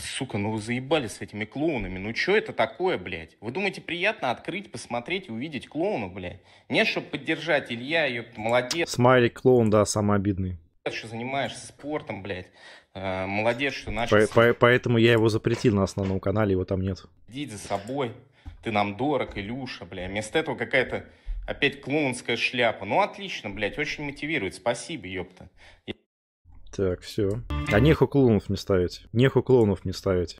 Сука, ну вы заебали с этими клоунами. Ну что это такое, блядь? Вы думаете, приятно открыть, посмотреть, увидеть клоуна, блядь? Не, чтобы поддержать Илья, ее молодец. Смайлик клоун, да, самый обидный. Что занимаешься спортом, блядь. А, молодец, что начал... По -по Поэтому я его запретил на основном канале, его там нет. Иди за собой. Ты нам дорог, Илюша, блядь. Вместо этого какая-то опять клоунская шляпа. Ну, отлично, блядь, очень мотивирует. Спасибо, ёпта. Так, все. А неху клоунов не ставить. Неху клоунов не ставить.